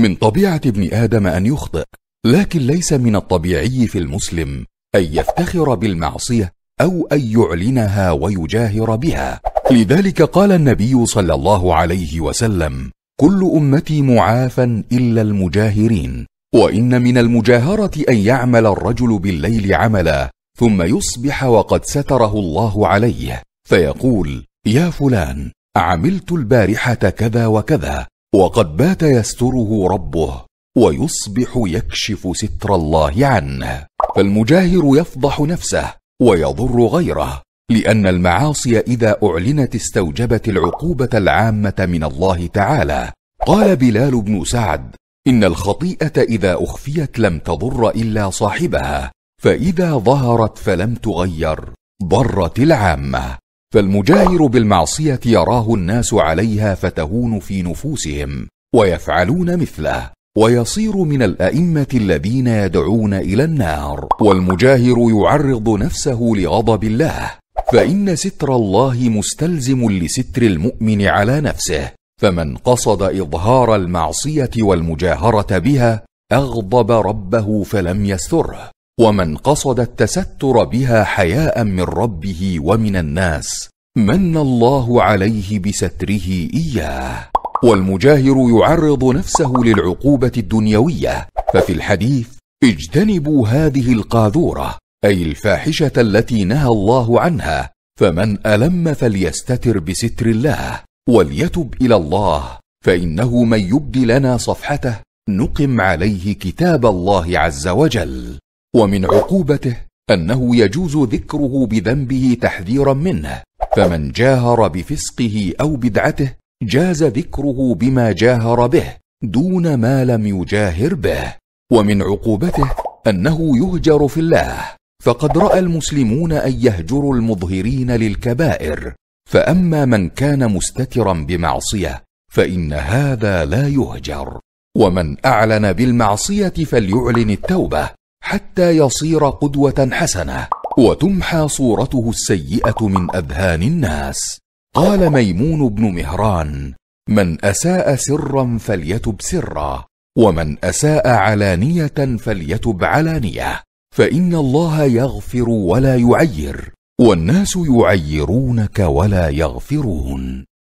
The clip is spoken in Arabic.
من طبيعه ابن ادم ان يخطئ لكن ليس من الطبيعي في المسلم ان يفتخر بالمعصيه او ان يعلنها ويجاهر بها لذلك قال النبي صلى الله عليه وسلم كل امتي معافى الا المجاهرين وان من المجاهره ان يعمل الرجل بالليل عملا ثم يصبح وقد ستره الله عليه فيقول يا فلان عملت البارحه كذا وكذا وقد بات يستره ربه ويصبح يكشف ستر الله عنه فالمجاهر يفضح نفسه ويضر غيره لان المعاصي اذا اعلنت استوجبت العقوبه العامه من الله تعالى قال بلال بن سعد ان الخطيئه اذا اخفيت لم تضر الا صاحبها فاذا ظهرت فلم تغير ضرت العامه فالمجاهر بالمعصية يراه الناس عليها فتهون في نفوسهم ويفعلون مثله ويصير من الأئمة الذين يدعون إلى النار والمجاهر يعرض نفسه لغضب الله فإن ستر الله مستلزم لستر المؤمن على نفسه فمن قصد إظهار المعصية والمجاهرة بها أغضب ربه فلم يستره ومن قصد التستر بها حياء من ربه ومن الناس من الله عليه بستره اياه والمجاهر يعرض نفسه للعقوبه الدنيويه ففي الحديث اجتنبوا هذه القاذوره اي الفاحشه التي نهى الله عنها فمن الم فليستتر بستر الله وليتب الى الله فانه من يبدي لنا صفحته نقم عليه كتاب الله عز وجل ومن عقوبته انه يجوز ذكره بذنبه تحذيرا منه فمن جاهر بفسقه او بدعته جاز ذكره بما جاهر به دون ما لم يجاهر به ومن عقوبته انه يهجر في الله فقد راى المسلمون ان يهجروا المظهرين للكبائر فاما من كان مستترا بمعصيه فان هذا لا يهجر ومن اعلن بالمعصيه فليعلن التوبه حتى يصير قدوه حسنه وتمحى صورته السيئه من اذهان الناس قال ميمون بن مهران من اساء سرا فليتب سرا ومن اساء علانيه فليتب علانيه فان الله يغفر ولا يعير والناس يعيرونك ولا يغفرون